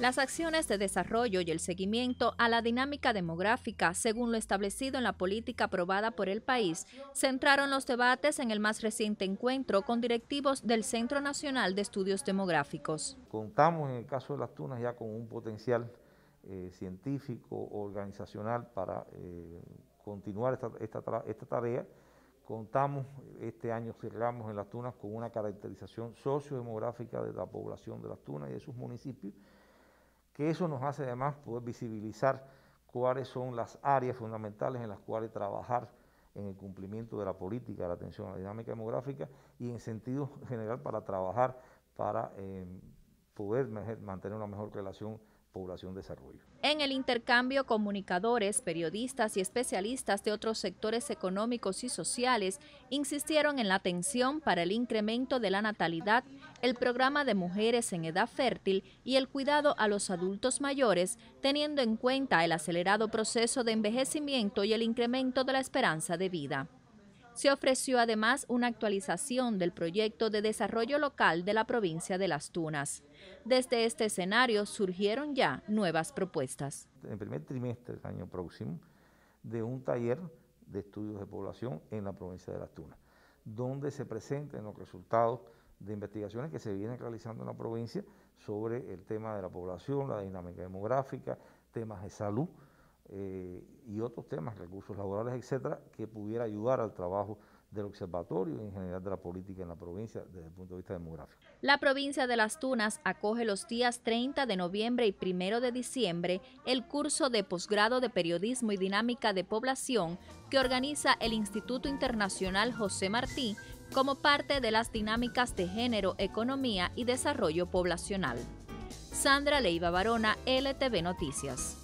las acciones de desarrollo y el seguimiento a la dinámica demográfica, según lo establecido en la política aprobada por el país, centraron los debates en el más reciente encuentro con directivos del Centro Nacional de Estudios Demográficos. Contamos en el caso de las Tunas ya con un potencial eh, científico, organizacional para eh, continuar esta, esta tarea. Contamos, este año cerramos en las Tunas con una caracterización sociodemográfica de la población de las Tunas y de sus municipios que eso nos hace además poder visibilizar cuáles son las áreas fundamentales en las cuales trabajar en el cumplimiento de la política de la atención a la dinámica demográfica y en sentido general para trabajar para eh, poder mantener una mejor relación población-desarrollo. En el intercambio, comunicadores, periodistas y especialistas de otros sectores económicos y sociales insistieron en la atención para el incremento de la natalidad, el programa de mujeres en edad fértil y el cuidado a los adultos mayores, teniendo en cuenta el acelerado proceso de envejecimiento y el incremento de la esperanza de vida. Se ofreció además una actualización del proyecto de desarrollo local de la provincia de Las Tunas. Desde este escenario surgieron ya nuevas propuestas. En el primer trimestre del año próximo, de un taller de estudios de población en la provincia de Las Tunas, donde se presenten los resultados de investigaciones que se vienen realizando en la provincia sobre el tema de la población, la dinámica demográfica, temas de salud, eh, y otros temas, recursos laborales, etcétera, que pudiera ayudar al trabajo del observatorio y en general de la política en la provincia desde el punto de vista demográfico. La provincia de Las Tunas acoge los días 30 de noviembre y 1 de diciembre el curso de posgrado de periodismo y dinámica de población que organiza el Instituto Internacional José Martí como parte de las dinámicas de género, economía y desarrollo poblacional. Sandra Leiva Barona, LTV Noticias.